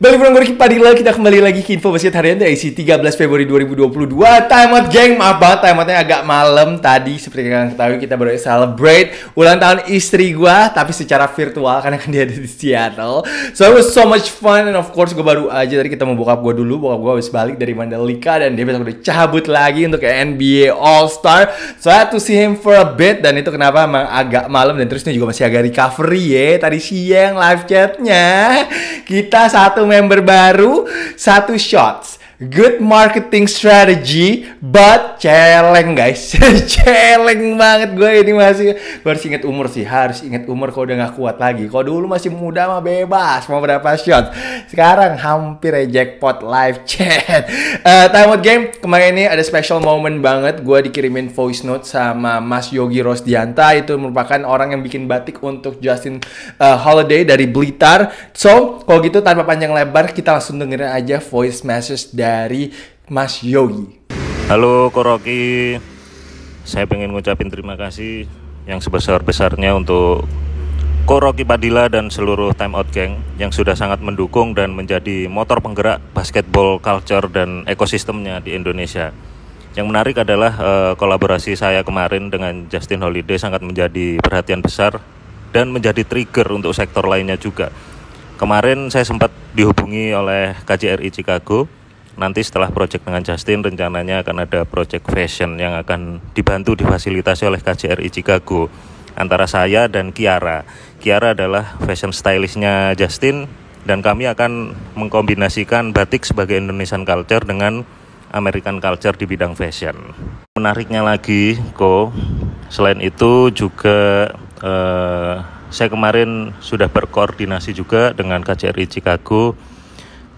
Balik pulang gue Padilla, kita kembali lagi ke Info Basket Harian dari IC 13 Februari 2022 Time out geng, maaf banget time outnya agak malam Tadi seperti yang kalian ketahui kita baru celebrate ulang tahun istri gue Tapi secara virtual karena kan dia ada di Seattle So it was so much fun and of course gue baru aja tadi kita mau bokap gue dulu Bokap gue habis balik dari Mandalika dan dia besok udah cabut lagi untuk NBA All-Star So I had to see him for a bit dan itu kenapa emang agak malam Dan terusnya juga masih agak recovery ya Tadi siang live chatnya Kita satu member baru satu shots Good marketing strategy, but celeng guys, celeng banget gue ini masih gua harus inget umur sih, harus inget umur kau udah gak kuat lagi. Kau dulu masih muda mah bebas mau berapa shot, sekarang hampir ya jackpot live chat. Uh, time out game kemarin ini ada special moment banget, gue dikirimin voice note sama Mas Yogi Rosdianta itu merupakan orang yang bikin batik untuk Justin uh, Holiday dari Blitar. So kalau gitu tanpa panjang lebar kita langsung dengerin aja voice message dari dari Mas Yogi. Halo Koroki, saya pengen ngucapin terima kasih yang sebesar-besarnya untuk Koroki Padilla dan seluruh Time Out Gang yang sudah sangat mendukung dan menjadi motor penggerak basketball culture dan ekosistemnya di Indonesia. Yang menarik adalah uh, kolaborasi saya kemarin dengan Justin Holiday sangat menjadi perhatian besar dan menjadi trigger untuk sektor lainnya juga. Kemarin saya sempat dihubungi oleh KJRI Chicago nanti setelah project dengan Justin rencananya akan ada project fashion yang akan dibantu difasilitasi oleh KJRI Chicago antara saya dan Kiara. Kiara adalah fashion stylistnya Justin dan kami akan mengkombinasikan batik sebagai Indonesian culture dengan American culture di bidang fashion. Menariknya lagi, Ko, selain itu juga eh, saya kemarin sudah berkoordinasi juga dengan KJRI Chicago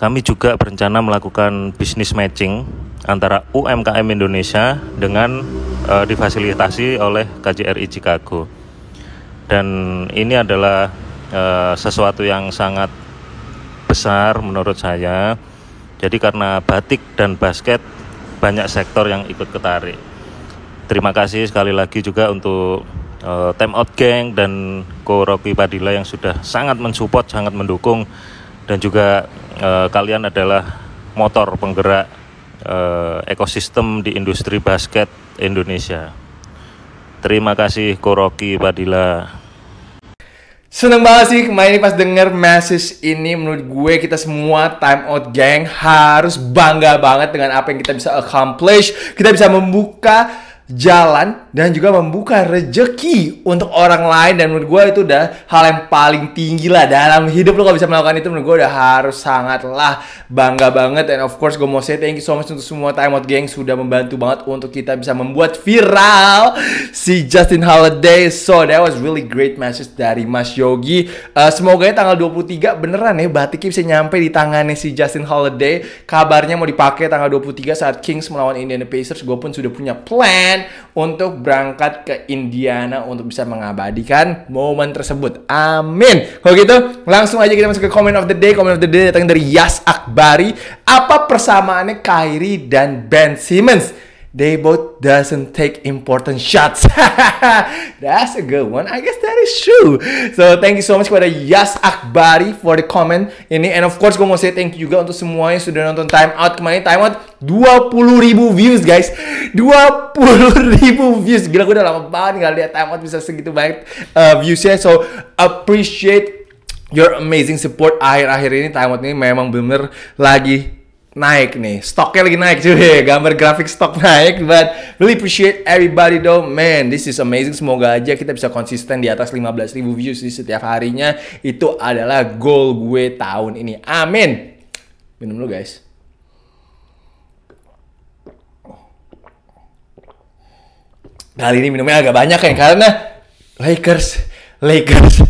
kami juga berencana melakukan bisnis matching antara UMKM Indonesia dengan uh, difasilitasi oleh KJRI Chicago. Dan ini adalah uh, sesuatu yang sangat besar menurut saya. Jadi karena batik dan basket banyak sektor yang ikut ketarik. Terima kasih sekali lagi juga untuk uh, Time Out Gang dan Ko Rocky Padilla yang sudah sangat mensupport, sangat mendukung dan juga eh, kalian adalah motor penggerak eh, ekosistem di industri basket Indonesia. Terima kasih Koroki Padilla. Seneng banget sih kemarin pas denger message ini menurut gue kita semua time out gang harus bangga banget dengan apa yang kita bisa accomplish. Kita bisa membuka jalan dan juga membuka rejeki untuk orang lain dan menurut gue itu udah hal yang paling tinggi lah dalam hidup lo kalau bisa melakukan itu menurut gue udah harus sangatlah bangga banget and of course gue mau say thank you so much untuk semua time out geng sudah membantu banget untuk kita bisa membuat viral si Justin Holiday so that was really great message dari Mas Yogi uh, semoga ya tanggal 23 beneran ya batiknya bisa nyampe di tangannya si Justin Holiday kabarnya mau dipakai tanggal 23 saat Kings melawan Indiana Pacers gue pun sudah punya plan untuk berangkat ke Indiana untuk bisa mengabadikan momen tersebut. Amin. Kalau gitu, langsung aja kita masuk ke comment of the day. Comment of the day datang dari Yas Akbari. Apa persamaannya Kyrie dan Ben Simmons? They both doesn't take important shots. That's a good one. I guess that is true. So thank you so much kepada Yas Akbari for the comment ini. And of course gue mau say thank you juga untuk semuanya yang sudah nonton Time Out. Kemarin Time Out 20 ribu views guys 20 ribu views Gila gue udah lama banget nggak lihat Time Out bisa segitu banyak uh, viewsnya So appreciate your amazing support akhir-akhir ini Time Out ini memang bener lagi naik nih. Stoknya lagi naik cuy. Ya. Gambar grafik stok naik. But really appreciate everybody though. Man, this is amazing. Semoga aja kita bisa konsisten di atas 15.000 views di setiap harinya. Itu adalah goal gue tahun ini. Amin. Minum lu guys. Kali ini minumnya agak banyak ya karena Lakers, Lakers,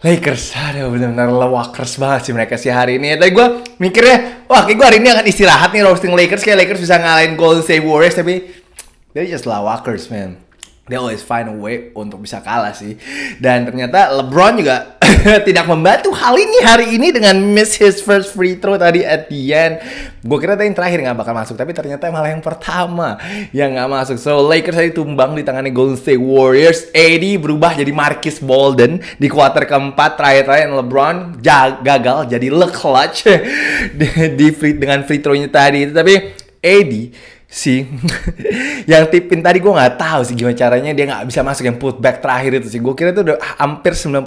Lakers, aduh benar-benar lewakers banget sih mereka sih hari ini. Tapi gue mikirnya, wah kayak gue hari ini akan istirahat nih roasting Lakers. Kayak Lakers bisa ngalahin Golden State Warriors, tapi they just lawakers, man they always find a way untuk bisa kalah sih. Dan ternyata LeBron juga tidak membantu hal ini hari ini dengan miss his first free throw tadi at the end. Gue kira tadi yang terakhir nggak bakal masuk, tapi ternyata malah yang pertama yang nggak masuk. So Lakers tadi tumbang di tangannya Golden State Warriors. AD berubah jadi Marcus Bolden di kuarter keempat terakhir-terakhir LeBron gagal jadi le clutch di, free, dengan free throw-nya tadi Tapi Eddie si yang tipin tadi gue nggak tahu sih gimana caranya dia nggak bisa masuk yang putback terakhir itu sih gue kira itu udah hampir 99%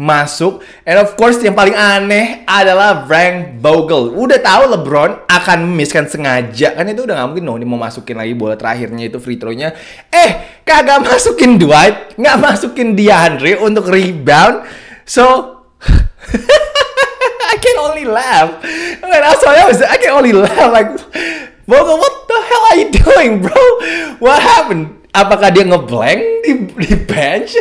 masuk and of course yang paling aneh adalah Frank Vogel udah tahu LeBron akan miss kan sengaja kan itu udah nggak mungkin no ini mau masukin lagi bola terakhirnya itu free throw-nya eh kagak masukin Dwight nggak masukin DeAndre untuk rebound so I can only laugh when I saw that I can only laugh like Vogel, what the hell are you doing, bro? What happened? apakah dia ngeblank di, di bench?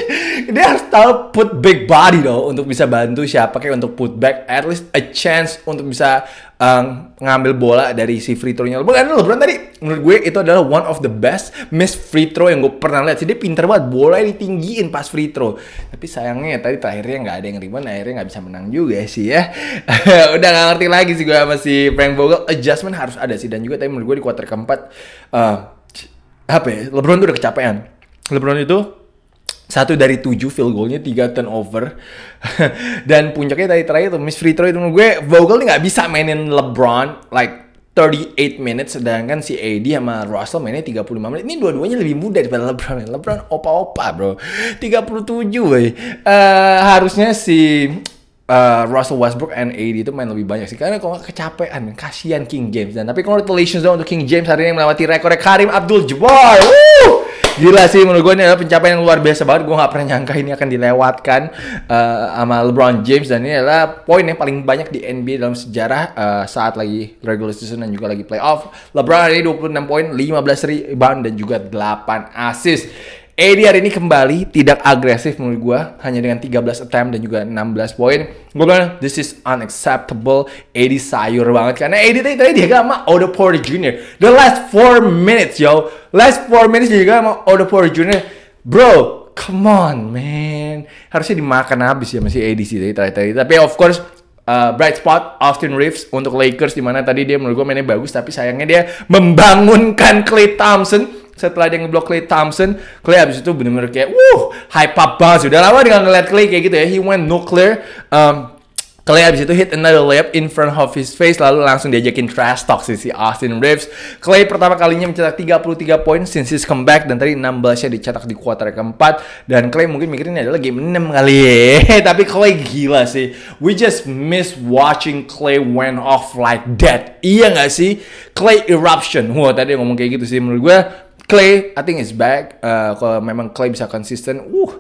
Dia harus tahu put big body loh untuk bisa bantu siapa kayak untuk put back at least a chance untuk bisa um, ngambil bola dari si free throw-nya. Bukan LeBron tadi menurut gue itu adalah one of the best miss free throw yang gue pernah lihat. Jadi pinter banget bola ditinggiin pas free throw. Tapi sayangnya ya, tadi terakhirnya nggak ada yang rebound, akhirnya nggak bisa menang juga sih ya. Udah nggak ngerti lagi sih gue sama si Frank Vogel. Adjustment harus ada sih dan juga tadi menurut gue di kuarter keempat uh, apa ya, LeBron tuh udah kecapean. LeBron itu satu dari tujuh field goalnya tiga turnover dan puncaknya tadi terakhir tuh miss free throw itu menurut gue Vogel nih nggak bisa mainin LeBron like 38 minutes sedangkan si AD sama Russell mainnya 35 menit ini dua-duanya lebih muda daripada LeBron LeBron opa-opa bro 37 tujuh, Uh, harusnya si uh, Russell Westbrook and AD itu main lebih banyak sih. Karena kalau kecapean, kasihan King James. Dan tapi congratulations dong untuk King James hari ini melewati rekor Karim Abdul Jabbar. Gila sih menurut gue ini adalah pencapaian yang luar biasa banget. Gue gak pernah nyangka ini akan dilewatkan uh, sama LeBron James dan ini adalah poin yang paling banyak di NBA dalam sejarah uh, saat lagi regular season dan juga lagi playoff. LeBron hari ini 26 poin, 15 rebound dan juga 8 assist. Eddie hari ini kembali tidak agresif menurut gue hanya dengan 13 attempt dan juga 16 poin gue bilang this is unacceptable Eddie sayur banget karena Eddie tadi, tadi dia sama Odo Porter Jr. the last 4 minutes yo last 4 minutes dia sama Odo Porter Jr. bro come on man harusnya dimakan habis ya masih Eddie sih tadi, tadi, tadi tapi of course Uh, bright spot Austin Reeves untuk Lakers dimana tadi dia menurut gue mainnya bagus tapi sayangnya dia membangunkan Clay Thompson setelah dia ngeblok Clay Thompson, Clay abis itu bener-bener kayak, wuh, hype up banget sih. lama dengan ngeliat Clay kayak gitu ya. He went nuclear. Um, Clay abis itu hit another layup in front of his face lalu langsung diajakin trash talk si Austin Reeves. Clay pertama kalinya mencetak 33 poin since his comeback dan tadi 16-nya dicetak di kuarter keempat dan Clay mungkin ini adalah game 6 kali ya. Tapi Clay gila sih. We just miss watching Clay went off like that. Iya gak sih? Clay eruption. Wah wow, tadi ngomong kayak gitu sih menurut gue Clay, I think is back. Uh, kalau memang Clay bisa konsisten, uh,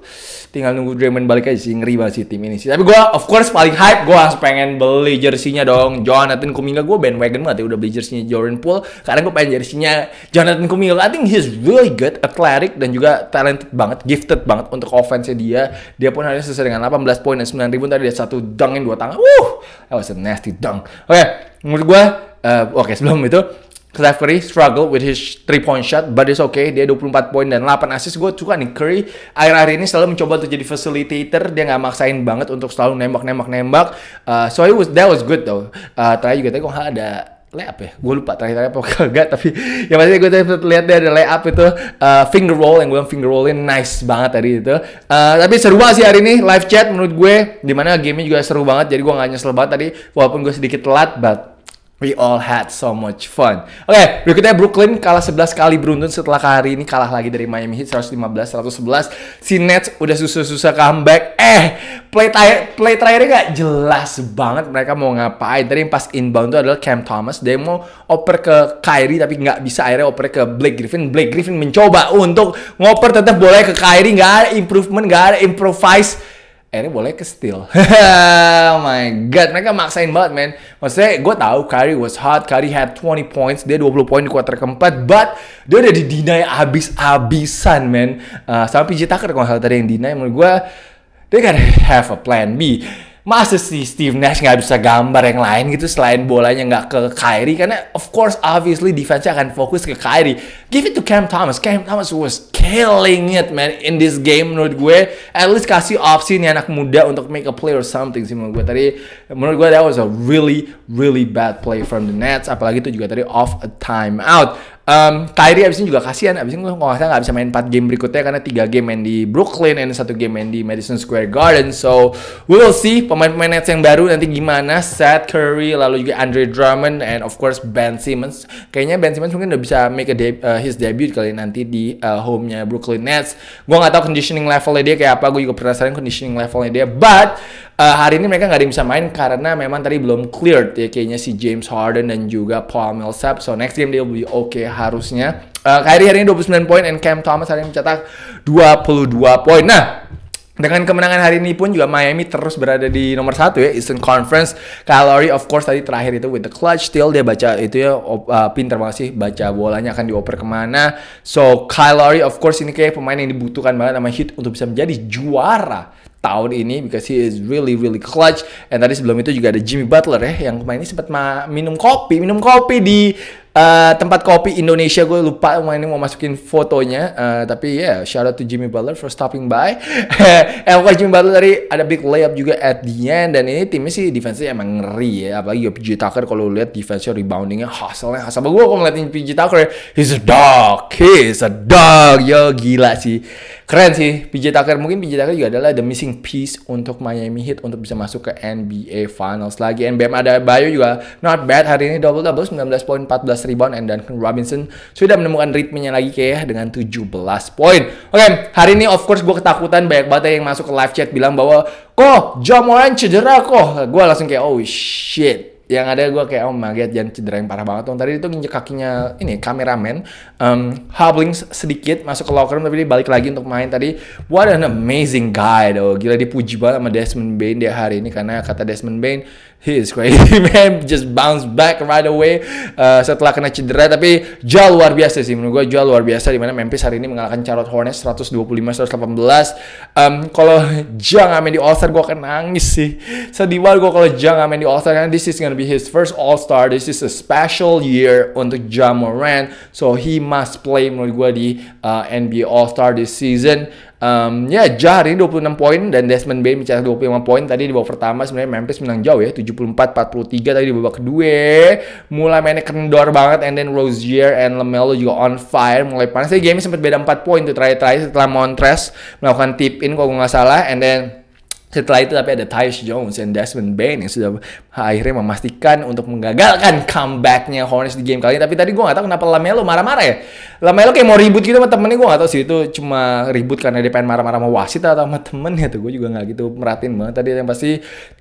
tinggal nunggu Draymond balik aja sih. Ngeri banget sih tim ini sih. Tapi gue, of course, paling hype, gue langsung pengen beli jersinya dong. Jonathan Kuminga, gue bandwagon banget ya udah beli jersinya Jordan Poole. Karena gue pengen jersinya Jonathan Kuminga. I think he's really good, athletic, dan juga talented banget, gifted banget untuk offense dia. Dia pun hari sesuai dengan 18 poin dan 9 ribu Tadi ada satu dunkin dua tangan. Uh, that was a nasty dunk. Oke, okay, menurut gue, uh, oke okay, sebelum itu, Steph Curry struggle with his three point shot, but it's okay. Dia 24 poin dan 8 assist. Gue suka nih Curry. Akhir-akhir ini selalu mencoba untuk jadi facilitator. Dia nggak maksain banget untuk selalu nembak-nembak-nembak. Uh, so it was that was good though. Uh, terakhir juga tadi kok ada layup ya gue lupa terakhir-terakhir apa kagak tapi yang pasti gue tadi lihat dia ada layup itu uh, finger roll yang gue bilang finger rollin nice banget tadi itu uh, tapi seru banget sih hari ini live chat menurut gue dimana gamenya juga seru banget jadi gue nggak nyesel banget tadi walaupun gue sedikit telat but We all had so much fun. Oke, okay, berikutnya Brooklyn kalah 11 kali beruntun setelah hari ini kalah lagi dari Miami Heat 115-111. Si Nets udah susah-susah comeback. Eh, play terakhir play terakhirnya nggak jelas banget mereka mau ngapain. Tadi yang pas inbound itu adalah Cam Thomas. Dia mau oper ke Kyrie tapi nggak bisa akhirnya oper ke Blake Griffin. Blake Griffin mencoba untuk ngoper tetap boleh ke Kyrie. Nggak ada improvement, nggak ada improvise akhirnya boleh ke steal. oh my god, mereka maksain banget man. Maksudnya gue tahu Curry was hot, Curry had 20 points, dia 20 poin di kuarter keempat, but dia udah di deny abis-abisan men. Uh, sama PJ Tucker kalau tadi yang deny menurut gue, they gotta have a plan B masa si Steve Nash nggak bisa gambar yang lain gitu selain bolanya nggak ke Kyrie karena of course obviously defense akan fokus ke Kyrie give it to Cam Thomas Cam Thomas was killing it man in this game menurut gue at least kasih opsi nih anak muda untuk make a play or something sih menurut gue tadi menurut gue that was a really really bad play from the Nets apalagi itu juga tadi off a timeout Um, Kyrie abis ini juga kasihan, abis ini kalau nggak nggak bisa main 4 game berikutnya karena 3 game main di Brooklyn dan satu game main di Madison Square Garden. So we will see pemain-pemain Nets yang baru nanti gimana. Seth Curry, lalu juga Andre Drummond, and of course Ben Simmons. Kayaknya Ben Simmons mungkin udah bisa make a de uh, eh, his debut kali nanti di uh, home-nya Brooklyn Nets. Gue nggak tahu conditioning levelnya dia kayak apa, gue juga penasaran conditioning levelnya dia. But uh, hari ini mereka nggak ada yang bisa main karena memang tadi belum cleared ya kayaknya si James Harden dan juga Paul Millsap. So next game dia will be okay harusnya. Uh, eh, Kyrie hari ini 29 poin and Cam Thomas hari ini mencetak 22 poin. Nah, dengan kemenangan hari ini pun juga Miami terus berada di nomor satu ya Eastern Conference. Kalori of course tadi terakhir itu with the clutch still dia baca itu ya uh, pinter banget sih baca bolanya akan dioper kemana. So Kalori of course ini kayak pemain yang dibutuhkan banget sama Heat untuk bisa menjadi juara tahun ini because he is really really clutch. And tadi sebelum itu juga ada Jimmy Butler ya yang kemarin ini sempat minum kopi minum kopi di Uh, tempat kopi Indonesia gue lupa ini mau masukin fotonya uh, tapi ya yeah, shout out to Jimmy Butler for stopping by and eh, of Jimmy Butler tadi ada big layup juga at the end dan ini timnya sih defense-nya emang ngeri ya apalagi ya, PJ Tucker kalau lihat defense-nya rebounding hustle-nya hustle gue kalau ngeliatin PJ Tucker ya, he's a dog he's a dog yo gila sih keren sih PJ Tucker mungkin PJ Tucker juga adalah the missing piece untuk Miami Heat untuk bisa masuk ke NBA Finals lagi and Bam ada Bayo juga not bad hari ini double double 19 poin 14 rebound and Duncan Robinson sudah menemukan ritmenya lagi kayak dengan 17 poin oke okay, hari ini of course gue ketakutan banyak banget yang masuk ke live chat bilang bahwa kok Jamoran cedera kok gue langsung kayak oh shit yang ada gue kayak oh maget jangan cedera yang parah banget dong tadi itu nginjek kakinya ini kameramen um, hobbling sedikit masuk ke locker room tapi dia balik lagi untuk main tadi what an amazing guy though gila dipuji banget sama Desmond Bain dia hari ini karena kata Desmond Bain he is crazy man just bounce back right away uh, setelah kena cedera tapi jual luar biasa sih menurut gue jual luar biasa di mana Memphis hari ini mengalahkan Charlotte Hornets 125 118 um, kalau jangan nggak main di All Star gue akan nangis sih sedih banget gue kalau jangan nggak main di All Star karena this is gonna be his first All Star this is a special year untuk Ja Morant so he must play menurut gue di uh, NBA All Star this season Um, ya, yeah, Jah hari ini 26 poin dan Desmond Bain mencetak 25 poin tadi di babak pertama sebenarnya Memphis menang jauh ya 74-43 tadi di babak kedua mulai mainnya kendor banget and then Rozier and Lamelo juga on fire mulai panas. Jadi game sempat beda 4 poin tuh terakhir-terakhir setelah Montres melakukan tip in kalau nggak salah and then setelah itu tapi ada Tyus Jones dan Desmond Bain yang sudah akhirnya memastikan untuk menggagalkan comebacknya Hornets di game kali ini. Tapi tadi gue gak tahu kenapa Lamelo marah-marah ya. Lamelo kayak mau ribut gitu sama temennya gue gak tahu sih itu cuma ribut karena dia pengen marah-marah sama wasit atau sama temennya tuh. Gue juga gak gitu meratin banget. Tadi yang pasti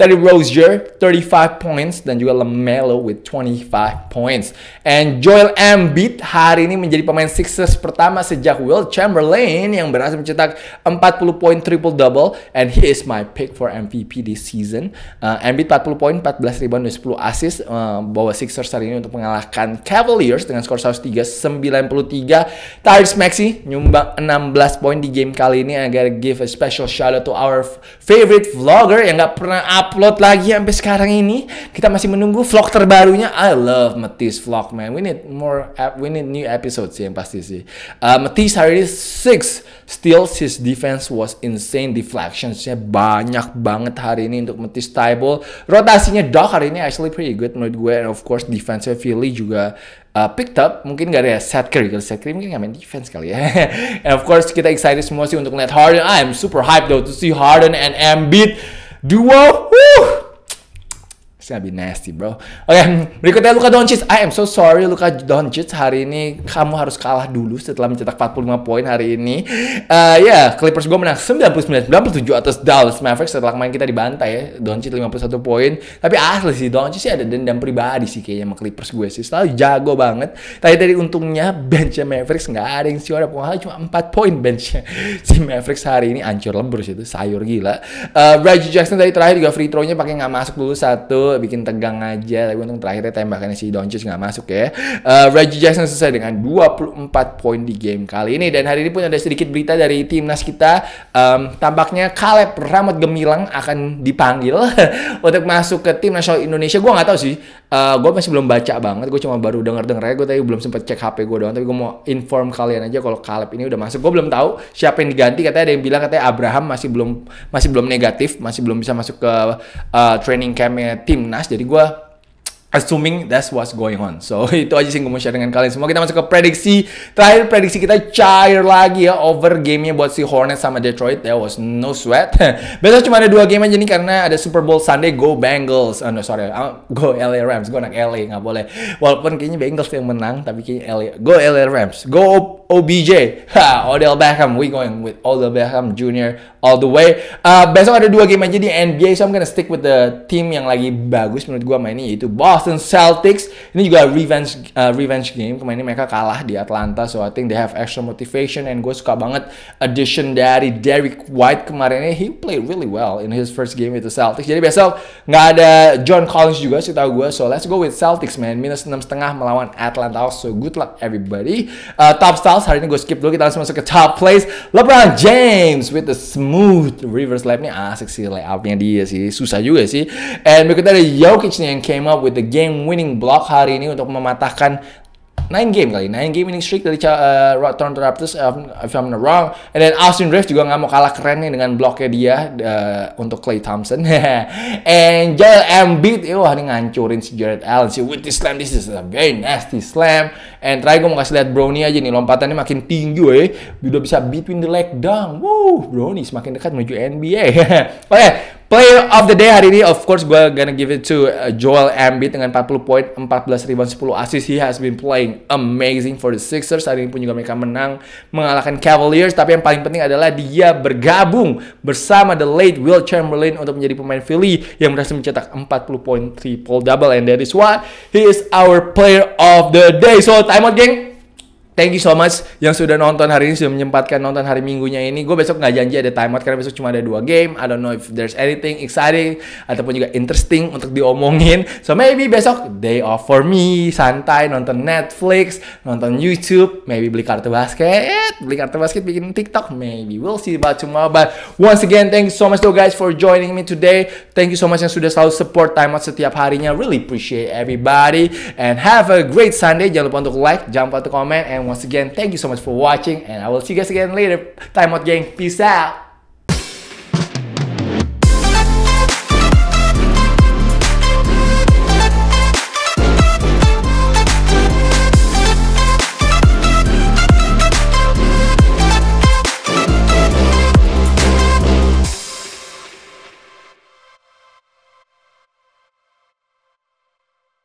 Terry Rozier 35 points dan juga Lamelo with 25 points. And Joel Embiid hari ini menjadi pemain Sixers pertama sejak Will Chamberlain yang berhasil mencetak 40 point triple double and he is my pick pick for MVP this season. Uh, Embiid 40 poin, 14 rebound, 10 assist uh, bawa Sixers hari ini untuk mengalahkan Cavaliers dengan skor 103-93. Tyrese Maxey nyumbang 16 poin di game kali ini. I gotta give a special shout out to our favorite vlogger yang gak pernah upload lagi sampai sekarang ini. Kita masih menunggu vlog terbarunya. I love Matisse vlog man. We need more, we need new episodes yang pasti sih. Uh, Matisse hari ini 6 steals his defense was insane deflectionsnya banyak banyak banget hari ini untuk Metis Tybal. Rotasinya Doc hari ini actually pretty good menurut gue. And of course defensive Philly juga uh, picked up. Mungkin gak ada ya, set Curry. Kalau set Curry mungkin gak main defense kali ya. and of course kita excited semua sih untuk lihat Harden. I am super hyped though to see Harden and Embiid duo. Woo! It's gonna be nasty, bro. Oke, okay, berikutnya Luka Doncic. I am so sorry Luka Doncic. Hari ini kamu harus kalah dulu setelah mencetak 45 poin hari ini. Uh, ya, yeah, Clippers gue menang 99-97 atas Dallas Mavericks setelah main kita dibantai ya. Doncic 51 poin. Tapi asli sih, Doncic sih ada dendam pribadi sih kayaknya sama Clippers gue sih. Selalu jago banget. Tapi dari untungnya benchnya Mavericks nggak ada yang siapa. Pokoknya cuma 4 poin benchnya. Si Mavericks hari ini ancur lembur sih itu. Sayur gila. Uh, Reggie Jackson tadi terakhir juga free throw-nya pakai nggak masuk dulu satu bikin tegang aja. Tapi untung terakhirnya tembakannya si Doncic nggak masuk ya. Uh, Reggie Jackson selesai dengan 24 poin di game kali ini. Dan hari ini pun ada sedikit berita dari timnas kita. Um, tampaknya Caleb Ramot Gemilang akan dipanggil untuk masuk ke tim nasional Indonesia. Gue nggak tahu sih. Uh, eh, gue masih belum baca banget. Gue cuma baru denger denger aja. Gue tadi belum sempet cek HP gue doang. Tapi gue mau inform kalian aja kalau Caleb ini udah masuk. Gue belum tahu siapa yang diganti. Katanya ada yang bilang katanya Abraham masih belum masih belum negatif, masih belum bisa masuk ke uh, training campnya tim timnas jadi gue Assuming that's what's going on. So itu aja sih yang gue mau share dengan kalian semua. Kita masuk ke prediksi. Terakhir prediksi kita cair lagi ya over gamenya buat si Hornets sama Detroit. There was no sweat. Besok cuma ada dua game aja nih karena ada Super Bowl Sunday. Go Bengals. Oh, no sorry. Uh, go LA Rams. Gue anak LA nggak boleh. Walaupun kayaknya Bengals yang menang tapi kayaknya LA. Go LA Rams. Go OBJ. Ha, Odell Beckham. We going with Odell Beckham Jr. all the way. Uh, besok ada dua game aja di NBA. So I'm gonna stick with the team yang lagi bagus menurut gue mainnya yaitu Boston Boston Celtics ini juga revenge uh, revenge game kemarin mereka kalah di Atlanta so I think they have extra motivation and gue suka banget addition dari Derek White kemarin ini he played really well in his first game with the Celtics jadi besok nggak ada John Collins juga sih tau gue so let's go with Celtics man minus enam setengah melawan Atlanta so good luck everybody uh, top styles hari ini gue skip dulu kita langsung masuk ke top plays LeBron James with the smooth reverse layup ini asik sih layupnya dia sih susah juga sih and berikutnya ada Jokic nih yang came up with the game winning block hari ini untuk mematahkan 9 game kali, 9 game winning streak dari uh, Toronto Raptors if, if I'm not wrong. And then Austin Reeves juga nggak mau kalah keren nih dengan bloknya dia uh, untuk Clay Thompson. And Joel Embiid, wah ini ngancurin si Jared Allen si with this slam, this is a very nasty slam. And try gue mau kasih lihat Brownie aja nih, lompatannya makin tinggi eh. Udah bisa between the leg down. Woo, Brownie semakin dekat menuju NBA. Oke, okay. Player of the day hari ini of course gue gonna give it to uh, Joel Embiid dengan 40 poin, 14 rebound, 10 assist. He has been playing amazing for the Sixers. Hari ini pun juga mereka menang mengalahkan Cavaliers. Tapi yang paling penting adalah dia bergabung bersama the late Will Chamberlain untuk menjadi pemain Philly yang berhasil mencetak 40 poin triple double and that is what he is our player of the day. So time out, geng. Thank you so much yang sudah nonton hari ini, sudah menyempatkan nonton hari minggunya ini. Gue besok nggak janji ada timeout karena besok cuma ada dua game. I don't know if there's anything exciting ataupun juga interesting untuk diomongin. So maybe besok day off for me, santai nonton Netflix, nonton YouTube, maybe beli kartu basket, beli kartu basket bikin TikTok, maybe we'll see about tomorrow. But once again, thank you so much though guys for joining me today. Thank you so much yang sudah selalu support timeout setiap harinya. Really appreciate everybody and have a great Sunday. Jangan lupa untuk like, jangan lupa untuk comment and And once again, thank you so much for watching and I will see you guys again later. Time out gang. Peace out.